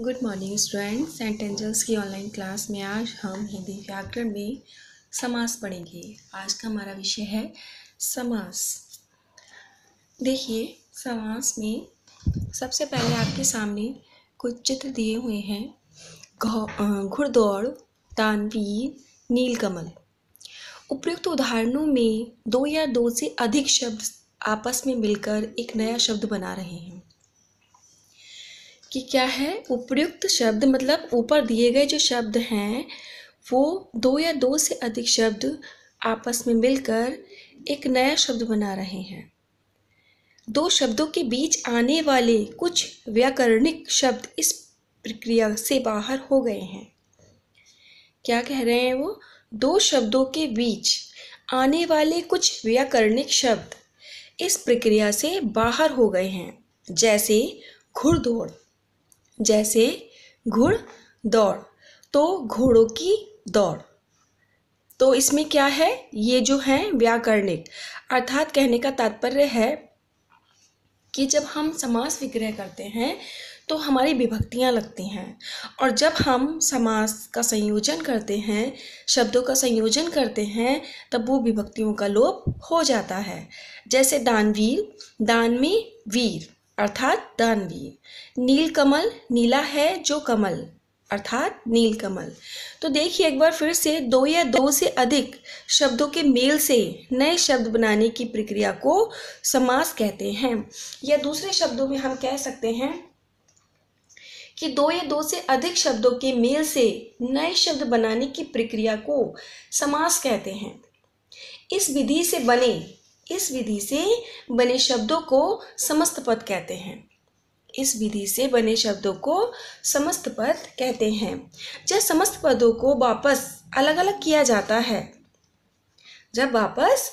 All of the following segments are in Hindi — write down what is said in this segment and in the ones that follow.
good morning student saint angels की ऑनलाइन क्लास में आज हम हिंदी व्याकरण में समास पढ़ेंगे आज का हमारा विषय है समास देखिए समास में सबसे पहले आपके सामने कुछ चित्र दिए हुए हैं घुड़दौड़ तानवीर नीलकमल उपयुक्त उदाहरणों में दो या दो से अधिक शब्द आपस में मिलकर एक नया शब्द बना रहे हैं कि क्या है उपयुक्त शब्द मतलब ऊपर दिए गए जो शब्द हैं वो दो या दो से अधिक शब्द आपस में मिलकर एक नया शब्द बना रहे हैं दो शब्दों के बीच आने वाले कुछ व्याकरणिक शब्द इस प्रक्रिया से बाहर हो गए हैं क्या कह रहे हैं वो दो शब्दों के बीच आने वाले कुछ व्याकरणिक शब्द इस प्रक्रिया से बाहर हो गए हैं जैसे घुड़दौड़ जैसे घुड़ दौड़ तो घोड़ों की दौड़ तो इसमें क्या है ये जो है व्याकरणिक अर्थात कहने का तात्पर्य है कि जब हम समास विग्रह करते हैं तो हमारी विभक्तियाँ लगती हैं और जब हम समास का संयोजन करते हैं शब्दों का संयोजन करते हैं तब वो विभक्तियों का लोप हो जाता है जैसे दानवीर दान में वीर अर्थात दानवीर कमल नीला है जो कमल अर्थात नीलकमल तो देखिए एक बार फिर से दो या दो से अधिक शब्दों के मेल से नए शब्द बनाने की प्रक्रिया को समास कहते हैं या दूसरे शब्दों में हम कह सकते हैं कि दो या दो से अधिक शब्दों के मेल से नए शब्द बनाने की प्रक्रिया को समास कहते हैं इस विधि से बने इस विधि से बने शब्दों को समस्त पद कहते हैं इस विधि से बने शब्दों को समस्त पद कहते हैं जब समस्त पदों को वापस अलग अलग किया जाता है जब वापस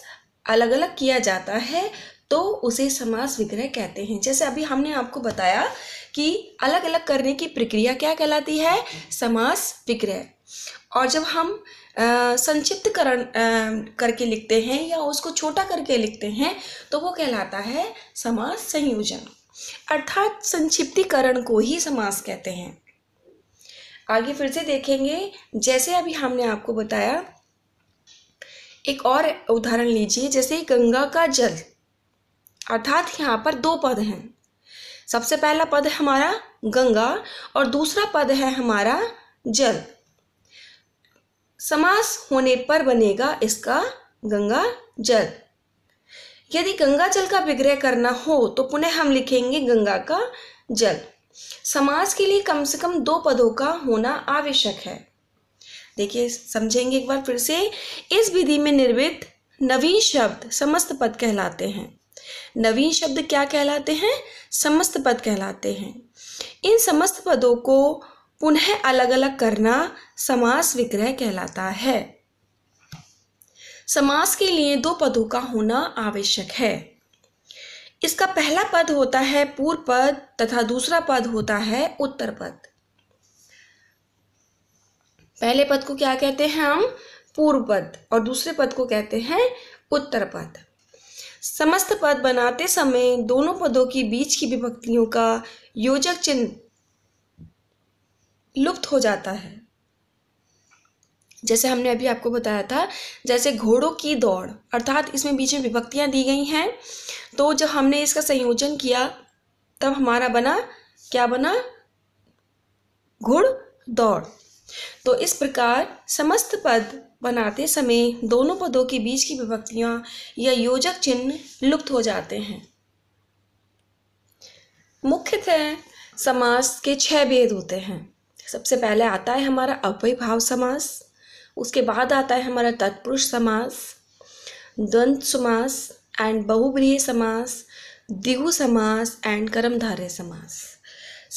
अलग अलग किया जाता है तो उसे समास विग्रह कहते हैं जैसे अभी हमने आपको बताया कि अलग अलग करने की प्रक्रिया क्या कहलाती है समास विग्रह और जब हम संक्षिप्तकरण करके लिखते हैं या उसको छोटा करके लिखते हैं तो वो कहलाता है समास संयोजन अर्थात संक्षिप्तीकरण को ही समास कहते हैं आगे फिर से देखेंगे जैसे अभी हमने आपको बताया एक और उदाहरण लीजिए जैसे गंगा का जल अर्थात यहाँ पर दो पद हैं सबसे पहला पद है हमारा गंगा और दूसरा पद है हमारा जल समास होने पर बनेगा इसका गंगा जल यदि गंगा जल का विग्रह करना हो तो पुनः हम लिखेंगे गंगा का जल समास के लिए कम से कम दो पदों का होना आवश्यक है देखिए समझेंगे एक बार फिर से इस विधि में निर्मित नवीन शब्द समस्त पद कहलाते हैं नवीन शब्द क्या कहलाते हैं समस्त पद कहलाते हैं इन समस्त पदों को पुनः अलग अलग करना समास विग्रह कहलाता है समास के लिए दो पदों का होना आवश्यक है इसका पहला पद होता है पूर्व पद तथा दूसरा पद होता है उत्तर पद पहले पद को क्या कहते हैं हम पूर्व पद और दूसरे पद को कहते हैं उत्तर पद समस्त पद बनाते समय दोनों पदों के बीच की विभक्तियों का योजक चिन्ह लुप्त हो जाता है जैसे हमने अभी आपको बताया था जैसे घोड़ों की दौड़ अर्थात इसमें बीच में विभक्तियां दी गई हैं तो जब हमने इसका संयोजन किया तब हमारा बना क्या बना घुड़ दौड़ तो इस प्रकार समस्त पद बनाते समय दोनों पदों के बीच की विभक्तियां या योजक चिन्ह लुप्त हो जाते हैं मुख्यतः समास के छह भेद होते हैं सबसे पहले आता है हमारा अव्यय भाव समास उसके बाद आता है हमारा तत्पुरुष समास द्वंद समास एंड बहुब्रीही समास दिगु समास एंड कर्मधारय समास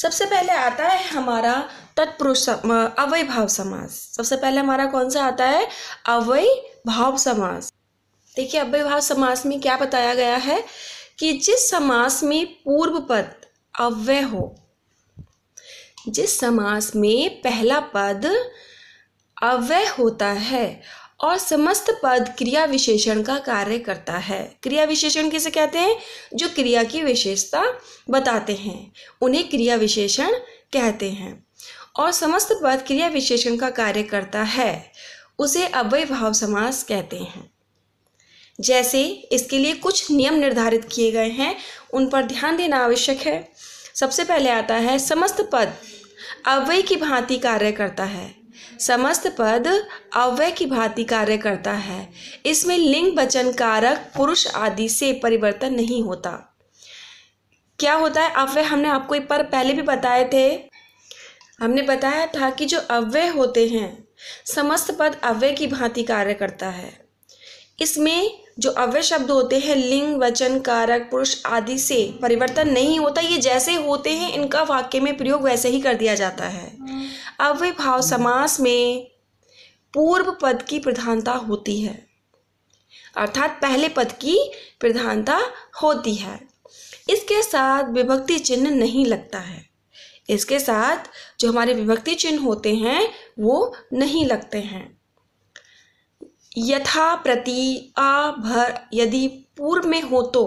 सबसे पहले आता है हमारा तत्पुरुष अवय भाव समास सबसे पहले हमारा कौन सा आता है अवय भाव समास देखिए अव्यय भाव समास में क्या बताया गया है कि जिस समास में पूर्व पद अव्यय हो जिस समास में पहला पद अव्यय होता है और समस्त पद क्रिया विशेषण का कार्य करता है क्रिया विशेषण किसे कहते हैं जो क्रिया की विशेषता बताते हैं उन्हें क्रिया विशेषण कहते हैं और समस्त पद क्रिया विशेषण का कार्य करता है उसे अव्यय भाव समास कहते हैं जैसे इसके लिए कुछ नियम निर्धारित किए गए हैं उन पर ध्यान देना आवश्यक है सबसे पहले आता है समस्त पद अव्यय की भांति कार्य करता है समस्त पद अव्यय की भांति कार्य करता है इसमें लिंग वचन कारक पुरुष आदि से परिवर्तन नहीं होता क्या होता है अव्यय हमने आपको एक बार पहले भी बताए थे हमने बताया था कि जो अव्यय होते हैं समस्त पद अव्यय की भांति कार्य करता है इसमें जो अव्य शब्द होते हैं लिंग वचन कारक पुरुष आदि से परिवर्तन नहीं होता ये जैसे होते हैं इनका वाक्य में प्रयोग वैसे ही कर दिया जाता है अव्य भाव समास में पूर्व पद की प्रधानता होती है अर्थात पहले पद की प्रधानता होती है इसके साथ विभक्ति चिन्ह नहीं लगता है इसके साथ जो हमारे विभक्ति चिन्ह होते हैं वो नहीं लगते हैं यथा प्रति आ भर यदि पूर्व में हो तो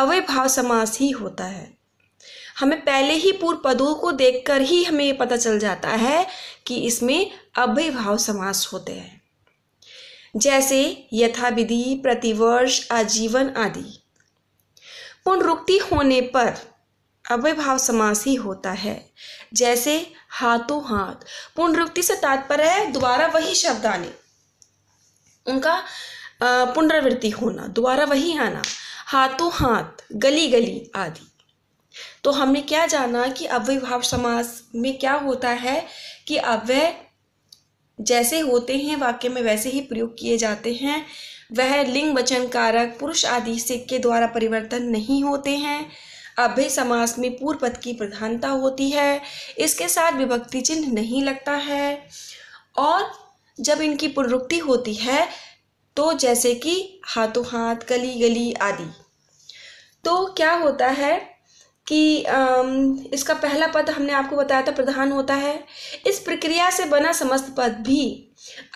अवय भाव समास ही होता है हमें पहले ही पूर्व पदों को देखकर ही हमें ये पता चल जाता है कि इसमें अभय भाव समास होते हैं जैसे यथाविधि प्रतिवर्ष आजीवन आदि पुनरुक्ति होने पर अवयभाव भाव समास ही होता है जैसे हाथों हाथ पुनरुक्ति से तात्पर्य है दोबारा वही शब्द आने उनका पुनरावृत्ति होना दोबारा वही आना हाथों हाथ गली गली आदि तो हमने क्या जाना कि भाव समास में क्या होता है कि अव्यय जैसे होते हैं वाक्य में वैसे ही प्रयोग किए जाते हैं वह लिंग वचन कारक पुरुष आदि से के द्वारा परिवर्तन नहीं होते हैं अभ्य समास में पूर्व पद की प्रधानता होती है इसके साथ विभक्ति चिन्ह नहीं लगता है और जब इनकी पुनरुक्ति होती है तो जैसे कि हाथों हाथ गली गली आदि तो क्या होता है कि इसका पहला पद हमने आपको बताया था प्रधान होता है इस प्रक्रिया से बना समस्त पद भी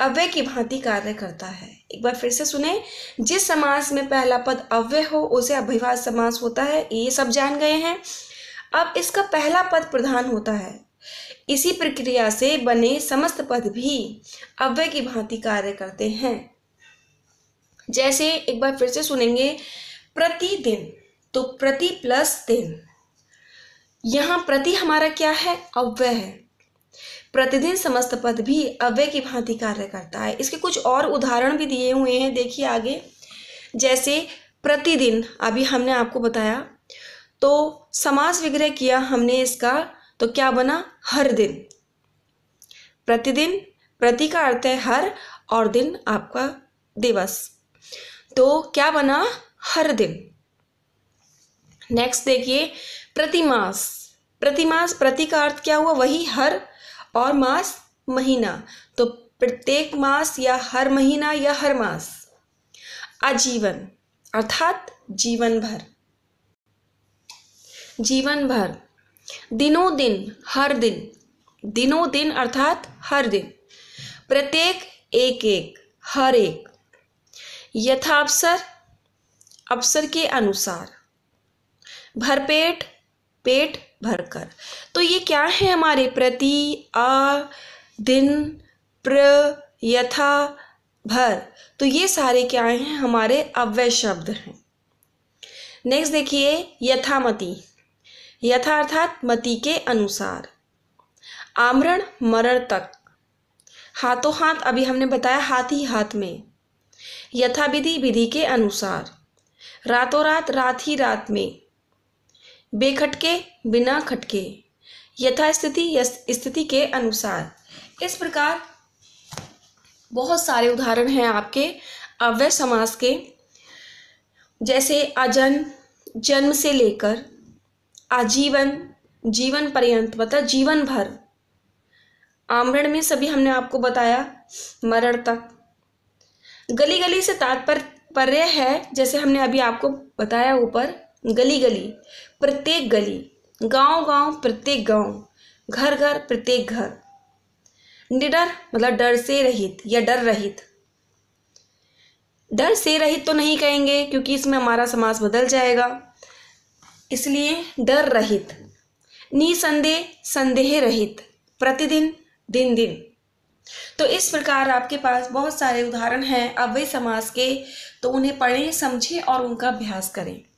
अव्यय की भांति कार्य करता है एक बार फिर से सुने जिस समास में पहला पद अव्यय हो उसे अभिवास समास होता है ये सब जान गए हैं अब इसका पहला पद प्रधान होता है इसी प्रक्रिया से बने समस्त पद भी अव्यय की भांति कार्य करते हैं जैसे एक बार फिर से सुनेंगे प्रतिदिन तो प्रति प्लस दिन यहां प्रति हमारा क्या है अव्यय है प्रतिदिन समस्त पद भी अव्यय की भांति कार्य करता है इसके कुछ और उदाहरण भी दिए हुए हैं देखिए आगे जैसे प्रतिदिन अभी हमने आपको बताया तो समास विग्रह किया हमने इसका तो क्या बना हर दिन प्रतिदिन प्रति का अर्थ है हर और दिन आपका दिवस तो क्या बना हर दिन नेक्स्ट देखिए प्रतिमास प्रतिमास प्रति का अर्थ क्या हुआ वही हर और मास महीना तो प्रत्येक मास या हर महीना या हर मास आजीवन अर्थात जीवन भर जीवन भर दिनों दिन हर दिन दिनों दिन अर्थात हर दिन प्रत्येक एक एक हर एक यथावसर अवसर के अनुसार भरपेट पेट भरकर तो ये क्या है हमारे प्रति आ दिन प्र यथा भर तो ये सारे क्या हैं हमारे अव्यय शब्द हैं नेक्स्ट देखिए यथामती यथार्थात मति के अनुसार आमरण मरण तक हाथों हाथ अभी हमने बताया हाथ ही हाथ में यथाविधि विधि के अनुसार रातों रात रात ही रात में बेखटके बिना खटके यथास्थिति स्थिति के अनुसार इस प्रकार बहुत सारे उदाहरण हैं आपके अव्यय समास के जैसे अजन्म जन्म से लेकर आजीवन जीवन पर्यंत मतलब जीवन भर आमरण में सभी हमने आपको बताया मरण तक गली गली से तात्पर्य है जैसे हमने अभी आपको बताया ऊपर गली गली प्रत्येक गली गांव गांव प्रत्येक गांव घर घर प्रत्येक घर निडर मतलब डर से रहित या डर रहित डर से रहित तो नहीं कहेंगे क्योंकि इसमें हमारा समाज बदल जाएगा इसलिए डर रहित निसंदेह संदेह रहित प्रतिदिन दिन दिन तो इस प्रकार आपके पास बहुत सारे उदाहरण हैं अव्यय समास के तो उन्हें पढ़ें समझें और उनका अभ्यास करें